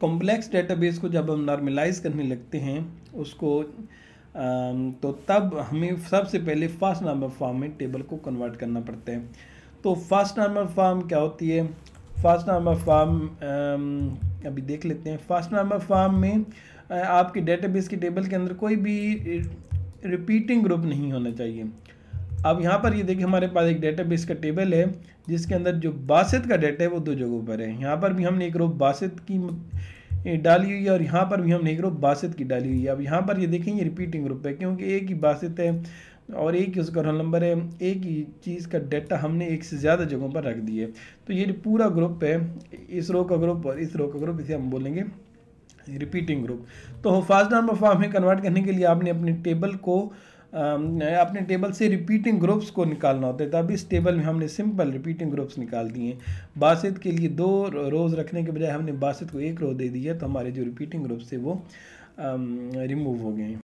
complex database को जब हम नॉर्मलाइज करने लगते हैं उसको तो तब हमें सबसे पहले फर्स्ट नंबर फॉर्म में टेबल को कन्वर्ट करना पड़ता है तो फर्स्ट नंबर फॉर्म क्या होती है फर्स्ट नंबर फॉर्म अभी देख लेते हैं फर्स्ट नंबर फॉर्म में आपके डेटाबेस की टेबल के अंदर कोई भी रिपीटिंग ग्रुप नहीं होना चाहिए अब यहाँ पर ये देखिए हमारे पास एक डेटाबेस का टेबल है जिसके अंदर जो बासित का डेटा है वो दो जगहों पर है यहाँ पर भी हमने एक रोप बासित की डाली हुई है और यहाँ पर भी हमने एक रोप बासित की डाली हुई है अब यहाँ पर ये देखें ये रिपीटिंग ग्रुप है क्योंकि एक ही बासित है और एक ही उसका रोल नंबर है एक ही चीज़ का डाटा हमने एक से ज़्यादा जगहों पर रख दिए तो ये पूरा ग्रुप है इस रो का ग्रुप और इस रो का ग्रुप इसे हम बोलेंगे रिपीटिंग ग्रुप तो फास्ट नाम फॉर्म में कन्वर्ट करने के लिए आपने अपने टेबल को अपने टेबल से रिपीटिंग ग्रुप्स को निकालना होता है तब तो इस टेबल में हमने सिंपल रिपीटिंग ग्रुप्स निकाल दिए बासित के लिए दो रोज़ रखने के बजाय हमने बासित को एक रो दे दिया तो हमारे जो रिपीटिंग ग्रुप्स थे वो रिमूव हो गए